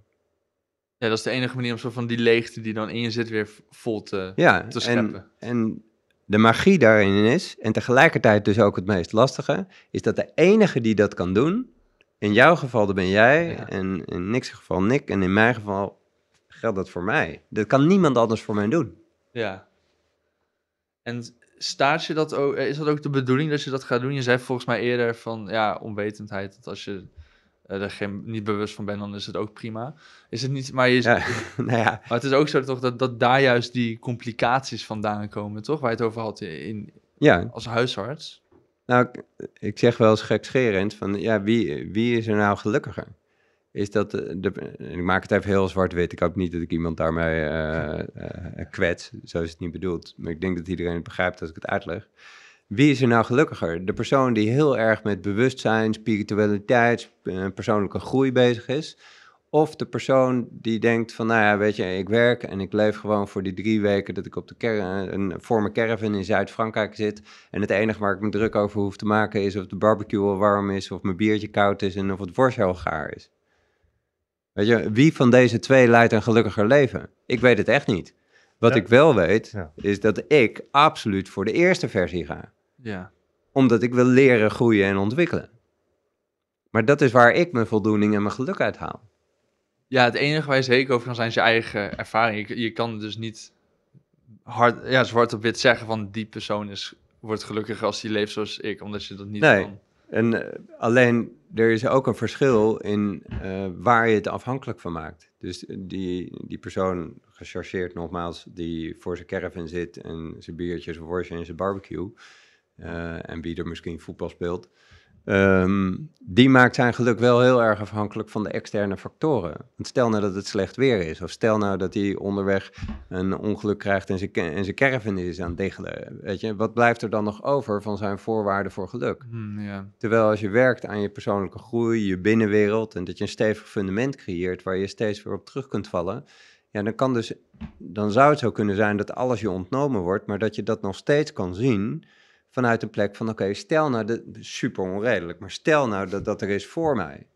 A: Ja, dat
B: is de enige manier om zo van die leegte die dan in je zit weer vol te, ja, te En,
A: en de magie daarin is, en tegelijkertijd dus ook het meest lastige, is dat de enige die dat kan doen, in jouw geval dat ben jij, en in niks geval Nick, en in mijn geval geldt dat voor mij. Dat kan niemand anders voor mij doen.
B: Ja. En staat je dat ook, is dat ook de bedoeling dat je dat gaat doen? Je zei volgens mij eerder van ja, onwetendheid, dat als je eh, er geen, niet bewust van bent, dan is het ook prima. Is het niet, maar, je, ja, nou ja. maar het is ook zo toch dat, dat daar juist die complicaties vandaan komen, toch? Waar je het over had in, ja. als huisarts.
A: Nou, ik, zeg wel eens gekscherend van ja, wie, wie is er nou gelukkiger? is dat, eh, de, ik maak het even heel zwart-wit, ik hoop niet dat ik iemand daarmee uh, kwets, zo is het niet bedoeld. Maar ik denk dat iedereen het begrijpt als ik het uitleg. Wie is er nou gelukkiger? De persoon die heel erg met bewustzijn, spiritualiteit, persoonlijke groei bezig is. Of de persoon die denkt van, nou ja, weet je, ik werk en ik leef gewoon voor die drie weken dat ik op de een, voor mijn caravan in Zuid-Frankrijk zit. En het enige waar ik me druk over hoef te maken is of de barbecue al warm is, of mijn biertje koud is en of het worst heel gaar is. Weet je, wie van deze twee leidt een gelukkiger leven? Ik weet het echt niet. Wat ik wel weet, is dat ik absoluut voor de eerste versie ga. Ja. Omdat ik wil leren, groeien en ontwikkelen. Maar dat is waar ik mijn voldoening en mijn geluk uit haal.
B: Ja, het enige waar je zeker over kan zijn je eigen ervaring. Je, kan dus niet hard, ja, zwart op wit zeggen van die persoon is, wordt gelukkiger als die leeft zoals ik, omdat je dat niet nee. kan.
A: En eh, alleen er is ook een verschil in eh, waar je het afhankelijk van maakt. Dus eh, die, die persoon, gechargeerd nogmaals, die voor zijn caravan zit en zijn biertje, zijn worstje en zijn barbecue. Eh, en wie er misschien voetbal speelt. Ehm, die maakt zijn geluk wel heel erg afhankelijk van de externe factoren. Want stel nou dat het slecht weer is, of stel nou dat hij onderweg een ongeluk krijgt en zijn, en zijn is aan het diggelen. Weet je, wat blijft er dan nog over van zijn voorwaarden voor geluk? Hmm, Terwijl als je werkt aan je persoonlijke groei, je binnenwereld en dat je een stevig fundament creëert waar je steeds weer op terug kunt vallen, ja, dan, kan dus, dan zou het zo kunnen zijn dat alles je ontnomen wordt, maar dat je dat nog steeds kan zien vanuit een plek van: oké, stel nou, dat, super onredelijk, maar stel nou dat dat er is voor mij.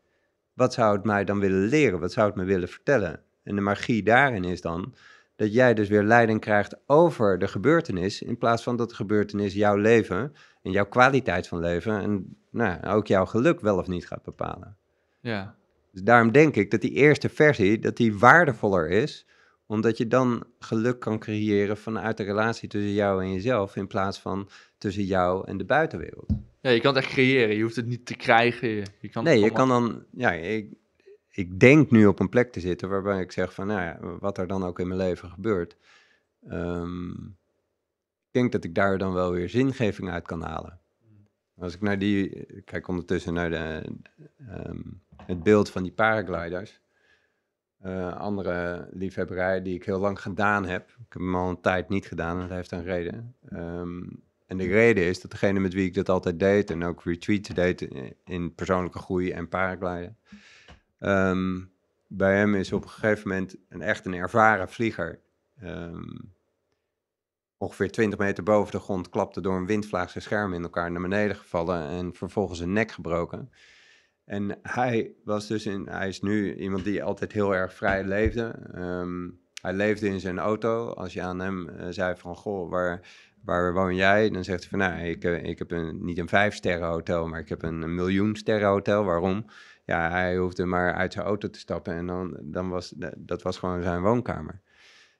A: Wat zou het mij dan willen leren? Wat zou het me willen vertellen? En de magie daarin is dan dat jij dus weer leiding krijgt over de gebeurtenis, in plaats van dat de gebeurtenis jouw leven en jouw kwaliteit van leven en nou, ook jouw geluk wel of niet gaat bepalen. Ja. Dus daarom denk ik dat die eerste versie dat die waardevoller is omdat je dan geluk kan creëren vanuit de relatie tussen jou en jezelf, in plaats van tussen jou en de buitenwereld. Ja, je
B: kan het echt creëren. Je hoeft het niet te krijgen. Je kan nee, je kan dan.
A: Ja, ik, ik denk nu op een plek te zitten waarbij ik zeg van, nou ja, wat er dan ook in mijn leven gebeurt. Ehm, ik denk dat ik daar dan wel weer zingeving uit kan halen. Hmm. Als ik naar die, kijk ondertussen naar de, ehm, het beeld van die paragliders. Eh, andere liefhebberij die ik heel lang gedaan heb. Ik heb hem al een tijd niet gedaan en dat heeft een reden. Ehm, en de reden is dat degene met wie ik dat altijd deed en ook retweets deed in persoonlijke groei en paragliden. Ehm, bij hem is op een gegeven moment een echt een ervaren vlieger. Ehm, ongeveer 20 meter boven de grond klapte door een windvlaag zijn scherm in elkaar naar beneden gevallen en vervolgens een nek gebroken. En hij was dus in, hij is nu iemand die altijd heel erg vrij leefde. Ehm, hij leefde in zijn auto. Als je aan hem eh, zei van, goh, waar, waar woon jij? Dan zegt hij van, nou, ik, eh, ik heb een, niet een vijf sterren hotel, maar ik heb een, een miljoen sterren hotel. Waarom? Ja, hij hoefde maar uit zijn auto te stappen en dan, dan was eh, dat was gewoon zijn woonkamer.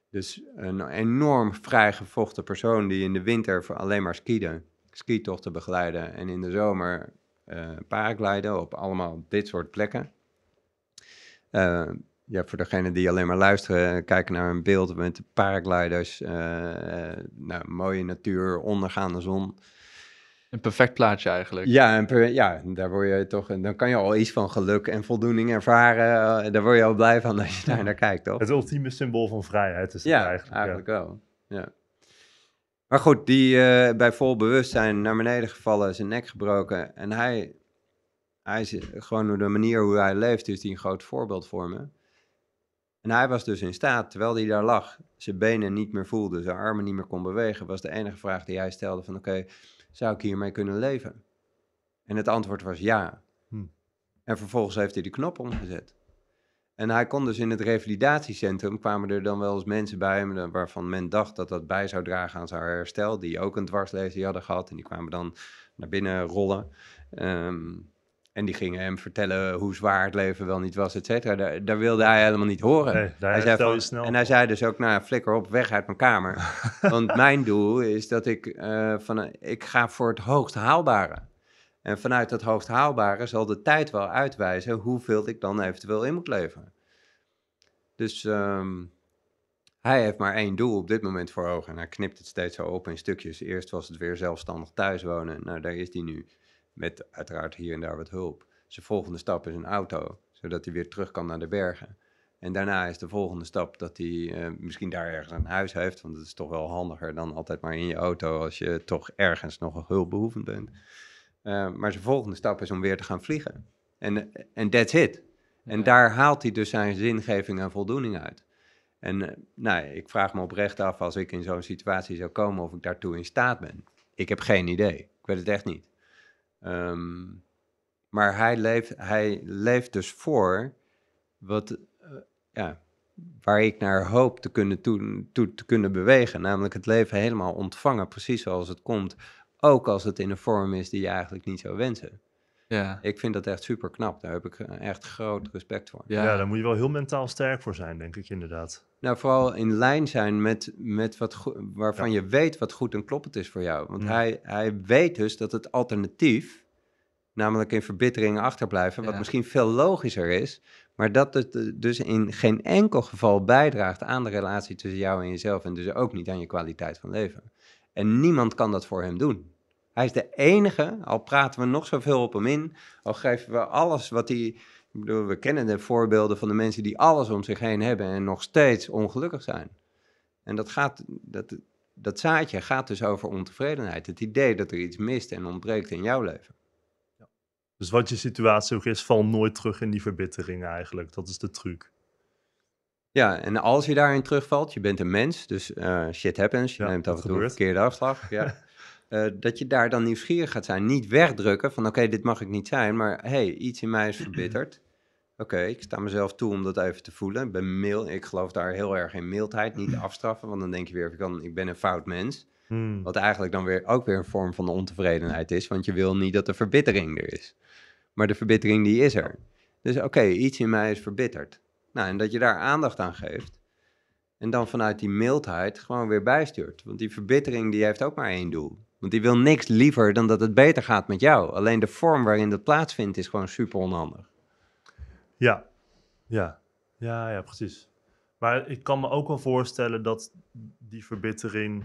A: Dus een enorm vrijgevochten persoon die in de winter alleen maar skieden, skitochten begeleiden en in de zomer eh, paragliden op allemaal dit soort plekken. Eh, ja, voor degene die alleen maar luisteren, kijken naar een beeld met paragliders, eh, nou, mooie natuur, ondergaande zon. Een perfect plaatje eigenlijk. Ja, ja, daar word je toch, dan kan je al iets van geluk en voldoening ervaren. Daar word je al blij van als je daar naar kijkt, toch? Het ultieme symbool van vrijheid is ja, eigenlijk. eigenlijk wel. Ja. Maar goed, die eh, bij vol bewustzijn naar beneden gevallen, zijn nek gebroken. En hij, hij is gewoon door de manier hoe hij leeft, is hij een groot voorbeeld voor me. En hij was dus in staat, terwijl hij daar lag, zijn benen niet meer voelde, zijn armen niet meer kon bewegen, was de enige vraag die hij stelde van oké, zou ik hiermee kunnen leven? En het antwoord was ja. Hm. En vervolgens heeft hij de knop omgezet. En hij kon dus in het revalidatiecentrum kwamen er dan wel eens mensen bij hem eh, waarvan men dacht dat dat bij zou dragen aan zijn herstel, die ook een dwarslesie hadden gehad en die kwamen dan naar binnen rollen. Ehm, en die gingen hem vertellen hoe zwaar het leven wel niet was, et cetera. Daar, wilde hij helemaal niet horen. hij zei van, En hij zei dus ook, nou, flikker op, weg uit mijn kamer. Want mijn doel is dat ik, eh, van, ik ga voor het hoogst haalbare. En vanuit dat hoogst haalbare zal de tijd wel uitwijzen hoeveel ik dan eventueel in moet leveren. Dus ehm, hij heeft maar één doel op dit moment voor ogen. En hij knipt het steeds zo op in stukjes. Eerst was het weer zelfstandig thuis wonen. Nou, daar is hij nu. Met uiteraard hier en daar wat hulp. Zijn volgende stap is een auto, zodat hij weer terug kan naar de bergen. En daarna is de volgende stap dat hij eh, misschien daar ergens een huis heeft. Want dat is toch wel handiger dan altijd maar in je auto als je toch ergens nog hulpbehoevend bent. Eh, maar zijn volgende stap is om weer te gaan vliegen. En en that's it. En daar haalt hij dus zijn zingeving en voldoening uit. En eh, nou, ik vraag me oprecht af als ik in zo'n situatie zou komen of ik daartoe in staat ben. Ik heb geen idee. Ik weet het echt niet. Ehm, maar hij leeft, hij leeft dus voor wat, eh, ja, waar ik naar hoop te kunnen, toe, te kunnen bewegen. Namelijk het leven helemaal ontvangen, precies zoals het komt. Ook als het in een vorm is die je eigenlijk niet zou wensen. Ja. Ik vind dat echt super knap. Daar heb ik eh, echt groot respect voor. Ja. ja, daar moet je wel heel mentaal sterk voor zijn, denk ik inderdaad. Nou, vooral in lijn zijn met, met wat waarvan je weet wat goed en kloppend is voor jou. Want hij, hij weet dus dat het alternatief, namelijk in verbittering achterblijven, wat misschien veel logischer is, maar dat het eh, dus in geen enkel geval bijdraagt aan de relatie tussen jou en jezelf en dus ook niet aan je kwaliteit van leven. En niemand kan dat voor hem doen. Hij is de enige, al praten we nog zoveel op hem in, al geven we alles wat hij. bedoel, we kennen de voorbeelden van de mensen die alles om zich heen hebben en nog steeds ongelukkig zijn. En dat, gaat, dat, dat zaadje gaat dus over ontevredenheid. Het idee dat er iets mist en ontbreekt in jouw leven. Dus wat je situatie
C: ook is, val nooit terug in die verbittering eigenlijk. Dat is de truc.
A: Ja, en als je daarin terugvalt, je bent een mens, dus eh, shit happens, je neemt af en toe verkeerde afslag. Ja. Eh, dat je daar dan nieuwsgierig gaat zijn. Niet wegdrukken van oké, dit mag ik niet zijn, maar hey, iets in mij is verbitterd. Oké, ik sta mezelf toe om dat even te voelen. ben mail, ik geloof daar heel erg in mildheid, niet afstraffen, want dan denk je weer, ik, kan, ik ben een fout mens. Hmm. Wat eigenlijk dan weer ook weer een vorm van ontevredenheid is, want je wil niet dat de verbittering er is. Maar de verbittering die is er. Dus oké, iets in mij is verbitterd. Nou, en dat je daar aandacht aan geeft. En dan vanuit die mildheid gewoon weer bijstuurt. Want die verbittering die heeft ook maar één doel. Want die wil niks liever dan dat het beter gaat met jou. Alleen de vorm waarin dat plaatsvindt is gewoon super onhandig. Ja, ja,
C: ja, ja, precies. Maar ik kan me ook wel voorstellen dat die verbittering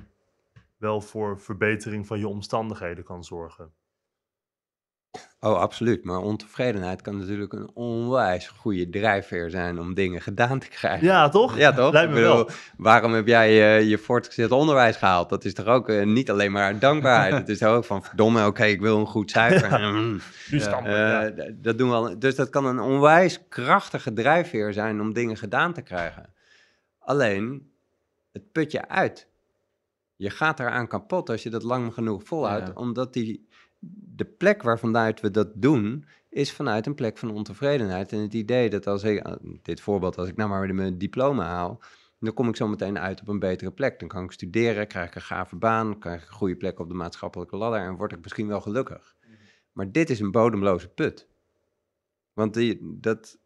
C: wel voor verbetering van je omstandigheden kan zorgen.
A: Oh, absoluut. Maar ontevredenheid kan natuurlijk een onwijs goede drijfveer zijn om dingen gedaan te krijgen. Ja, toch? Ja, toch? Lijkt me wel. Waarom heb jij je, eh, je voortgezet onderwijs gehaald? Dat is toch ook eh, niet alleen maar dankbaarheid. het is ook van, verdomme, oké, ik wil een goed cijfer. ja. Hmm. Eh, dat doen we al. Dus dat kan een onwijs krachtige drijfveer zijn om dingen gedaan te krijgen. Alleen, het put je uit. Je gaat eraan kapot als je dat lang genoeg volhoudt, omdat die de plek waar vanuit we dat doen, is vanuit een plek van ontevredenheid. En het idee dat als ik, eh, dit voorbeeld, als ik nou maar mijn diploma haal, dan kom ik zo meteen uit op een betere plek. Dan kan ik studeren, krijg ik een gave baan, krijg ik een goede plek op de maatschappelijke ladder en word ik misschien wel gelukkig. Mhm. Maar dit is een bodemloze put. Want die, dat.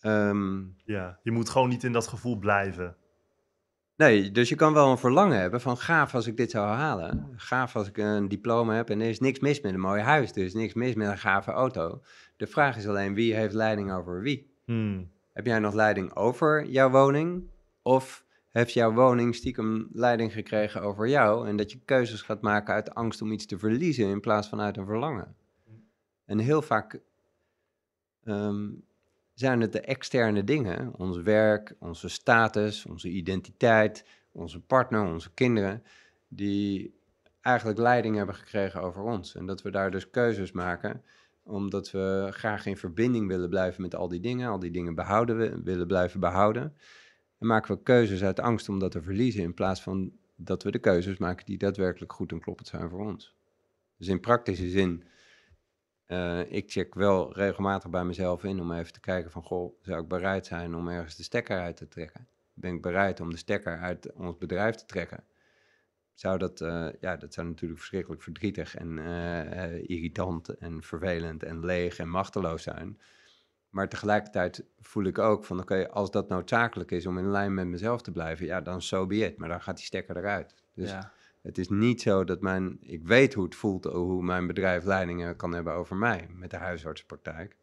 A: Ehm, ja, je moet gewoon niet in dat gevoel blijven. Nee, dus je kan wel een verlangen hebben van gaaf als ik dit zou halen. Gaaf als ik een diploma heb en er is niks mis met een mooi huis. Er is niks mis met een gave auto. De vraag is alleen wie heeft leiding over wie. Hmm. Heb jij nog leiding over jouw woning? Of heeft jouw woning stiekem leiding gekregen over jou? En dat je keuzes gaat maken uit angst om iets te verliezen in plaats van uit een verlangen. Hmm. En heel vaak ehm, zijn het de externe dingen, ons werk, onze status, onze identiteit, onze partner, onze kinderen, die eigenlijk leiding hebben gekregen over ons. En dat we daar dus keuzes maken, omdat we graag in verbinding willen blijven met al die dingen, al die dingen behouden, willen blijven behouden. En maken we keuzes uit angst om dat te verliezen, in plaats van dat we de keuzes maken die daadwerkelijk goed en kloppend zijn voor ons. Dus in praktische zin eh, ik check wel regelmatig bij mezelf in om even te kijken van, goh, zou ik bereid zijn om ergens de stekker uit te trekken? Ben ik bereid om de stekker uit ons bedrijf te trekken? Zou dat, eh, ja, dat zou natuurlijk verschrikkelijk verdrietig en eh, irritant en vervelend en leeg en machteloos zijn. Maar tegelijkertijd voel ik ook van, oké, als dat noodzakelijk is om in lijn met mezelf te blijven, ja, dan so be it. Maar dan gaat die stekker eruit. Dus ja. Het is niet zo dat mijn, ik weet hoe het voelt, eh, hoe mijn bedrijf leidingen kan hebben over mij met de huisartsenpraktijk.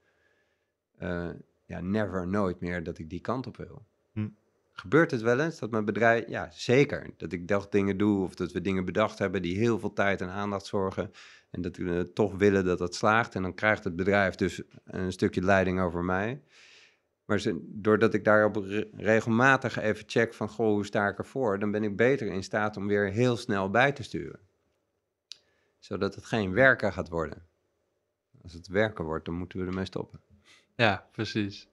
A: Eh, ja, never, nooit meer dat ik die kant op wil. Hm. Gebeurt het wel eens dat mijn bedrijf, ja zeker, dat ik dacht dingen doe of dat we dingen bedacht hebben die heel veel tijd en aandacht zorgen en dat we toch willen dat dat slaagt en dan krijgt het bedrijf dus een stukje leiding over mij. Maar ze, doordat ik daarop regelmatig even check van, goh, hoe sta ik ervoor? Dan ben ik beter in staat om weer heel snel bij te sturen. Zodat het geen werken gaat worden. Als het werken wordt, dan moeten we ermee stoppen. Ja, precies.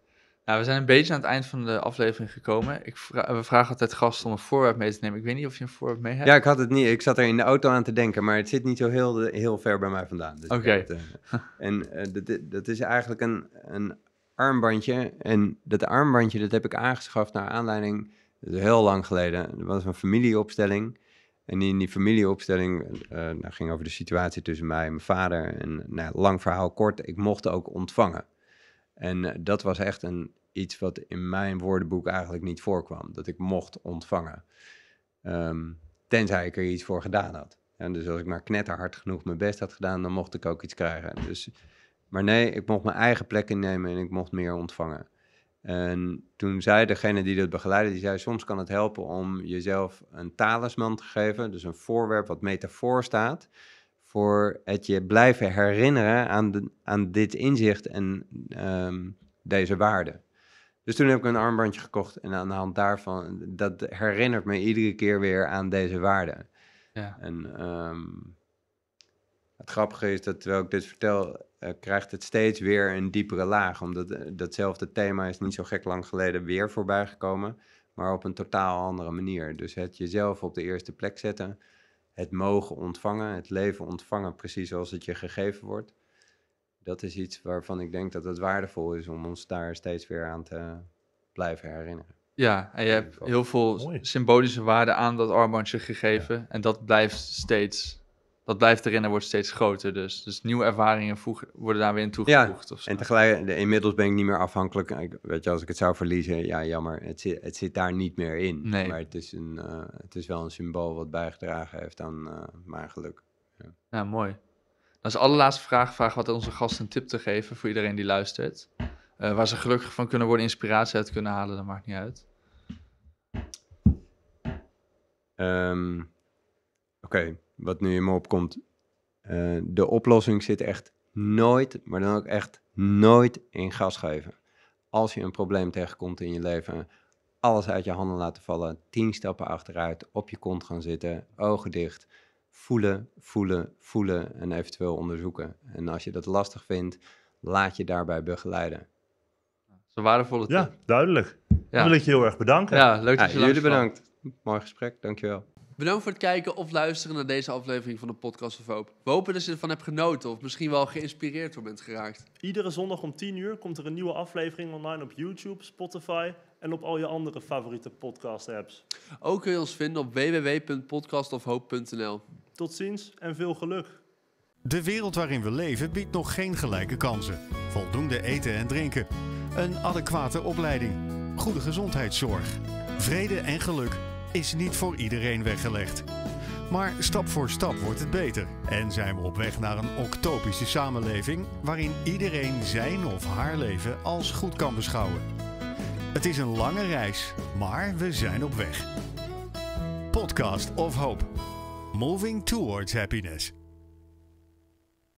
A: Nou, we zijn een beetje aan het eind van de aflevering gekomen. Ik we
B: vragen altijd gasten om een voorwerp mee te nemen. Ik weet niet of je een voorwerp mee
A: hebt. Ja, ik had het niet. Ik zat er in de auto aan te denken, maar het zit niet zo heel, heel ver bij mij vandaan. Dus Oké. Eh, en eh, dat, dat is eigenlijk een, een armbandje. En dat armbandje dat heb ik aangeschaft naar aanleiding, heel lang geleden. dat was een familieopstelling. En in die familieopstelling uh, ging over de situatie tussen mij en mijn vader. En nou, lang verhaal kort, ik mocht ook ontvangen. En eh, dat was echt een, iets wat in mijn woordenboek eigenlijk niet voorkwam. Dat ik mocht ontvangen. Um, tenzij ik er iets voor gedaan had. En dus als ik maar knetterhard genoeg mijn best had gedaan, dan mocht ik ook iets krijgen. Dus maar nee, ik mocht mijn eigen plek innemen en ik mocht meer ontvangen. En toen zei degene die dat begeleidde, die zei soms kan het helpen om jezelf een talisman te geven, dus een voorwerp wat metafoor staat, voor het je blijven herinneren aan, de, aan dit inzicht en ehm, deze waarde. Dus toen heb ik een armbandje gekocht en aan de hand daarvan, dat herinnert me iedere keer weer aan deze waarde. Ja. En ehm, het grappige is dat terwijl ik dit vertel, eh, krijgt het steeds weer een diepere laag. Omdat eh, datzelfde thema is niet zo gek lang geleden weer voorbij gekomen, maar op een totaal andere manier. Dus het jezelf op de eerste plek zetten, het mogen ontvangen, het leven ontvangen precies zoals het je gegeven wordt. Dat is iets waarvan ik denk dat het waardevol is om ons daar steeds weer aan te blijven herinneren.
B: Ja, en je hebt heel veel symbolische waarde aan dat armbandje gegeven. En dat blijft steeds dat blijft erin en wordt steeds groter. Dus, dus nieuwe ervaringen voegen, worden daar weer in toegevoegd.
A: Ja, en tegelijk, inmiddels ben ik niet meer afhankelijk. Eh, ik, weet je, als ik het zou verliezen, ja, jammer. Het zit, het zit daar niet meer in. Nee. Maar het is, een, eh, het is wel een symbool wat bijgedragen heeft aan uh, mijn geluk.
B: Ja. Dat mooi. Als allerlaatste vraag, vraag wat onze gast een tip te geven voor iedereen die luistert. waar ze gelukkig van kunnen worden, inspiratie uit kunnen halen, dat maakt niet uit.
A: Ehm, oké wat nu in me opkomt. Eh, de oplossing zit echt nooit, maar dan ook echt nooit in gas geven. Als je een probleem tegenkomt in je leven, alles uit je handen laten vallen, tien stappen achteruit, op je kont gaan zitten, ogen dicht, voelen, voelen, voelen en eventueel onderzoeken. En als je dat lastig vindt, laat je daarbij begeleiden. Zo waardevolle Ja, duidelijk. Ja. Dan wil ik je heel erg bedanken. Ja, leuk dat je Jullie bedankt. Mooi gesprek, dankjewel.
B: Bedankt voor het kijken of luisteren naar deze aflevering van de Podcast of Hoop. We hopen dat je ervan hebt genoten of misschien wel geïnspireerd door bent geraakt. Iedere zondag om 10
C: uur komt er een nieuwe aflevering online op YouTube, Spotify en op al je andere favoriete podcast-apps.
B: Ook kun je ons vinden op www.podcastofhoop.nl. Tot
C: ziens en veel geluk. De wereld waarin we leven biedt nog geen gelijke kansen. Voldoende eten en drinken. Een adequate opleiding. Goede gezondheidszorg. Vrede en geluk is niet voor iedereen weggelegd. Maar stap voor stap wordt het beter en zijn we op weg naar een octopische samenleving waarin iedereen zijn of haar leven als goed kan beschouwen. Het is een lange reis, maar we zijn op weg. Podcast of Hope. Moving towards happiness.